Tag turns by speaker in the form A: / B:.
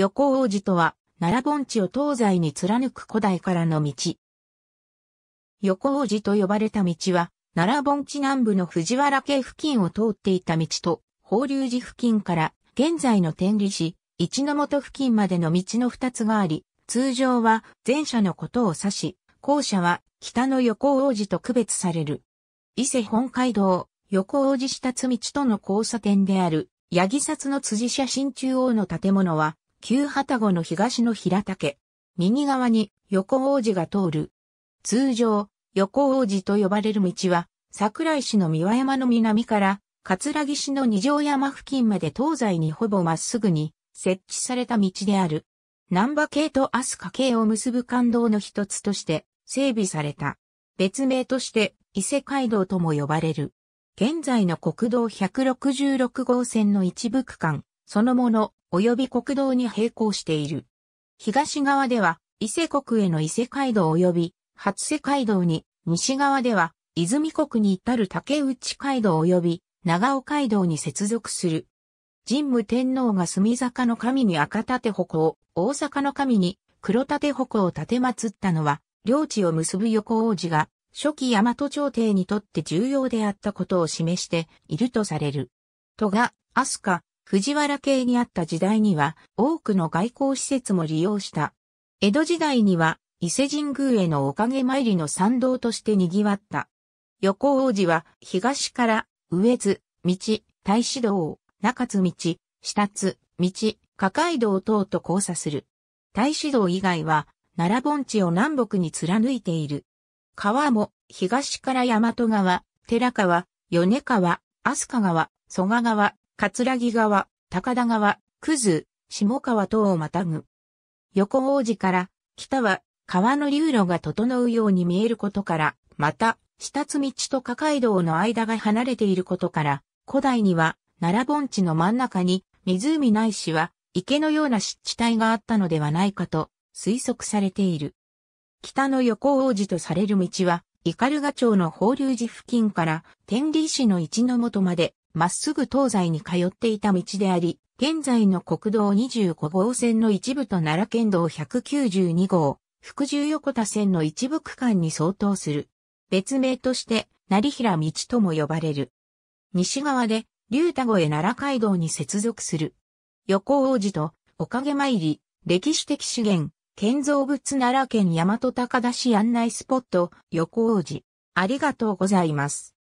A: 横王子とは、奈良盆地を東西に貫く古代からの道。横王子と呼ばれた道は、奈良盆地南部の藤原家付近を通っていた道と、法隆寺付近から現在の天理市、一の元付近までの道の二つがあり、通常は前者のことを指し、後者は北の横王子と区別される。伊勢本海道、横王子下津道との交差点である、八木札の辻写真中央の建物は、旧旗後の東の平竹。右側に横王子が通る。通常、横王子と呼ばれる道は、桜井市の三輪山の南から、葛城市の二条山付近まで東西にほぼまっすぐに設置された道である。南波系と飛鳥系を結ぶ感動の一つとして整備された。別名として伊勢街道とも呼ばれる。現在の国道166号線の一部区間、そのもの及び国道に並行している。東側では、伊勢国への伊勢街道及び、初瀬街道に、西側では、泉国に至る竹内街道及び、長尾街道に接続する。神武天皇が墨坂の神に赤立鉾を、大阪の神に黒立鉾を建て祀ったのは、領地を結ぶ横王子が、初期大和朝廷にとって重要であったことを示しているとされる。都が、飛鳥、藤原系にあった時代には多くの外交施設も利用した。江戸時代には伊勢神宮へのおかげ参りの参道として賑わった。横王子は東から上津、道、大志道、中津道、下津、道、下海道等と交差する。大志道以外は奈良盆地を南北に貫いている。川も東から大和川、寺川、米川、飛鳥川、蘇我川、葛城川、高田川、九頭、下川等をまたぐ。横王子から、北は、川の流路が整うように見えることから、また、下津道と嘉街道の間が離れていることから、古代には、奈良盆地の真ん中に、湖ないしは、池のような湿地帯があったのではないかと、推測されている。北の横王子とされる道は、斑鳩町の法隆寺付近から、天理市の一の元まで、まっすぐ東西に通っていた道であり、現在の国道25号線の一部と奈良県道192号、福住横田線の一部区間に相当する。別名として、成平道とも呼ばれる。西側で、竜太越奈良街道に接続する。横王子と、おかげ参り、歴史的資源、建造物奈良県大和高田市案内スポット、横王子。ありがとうございます。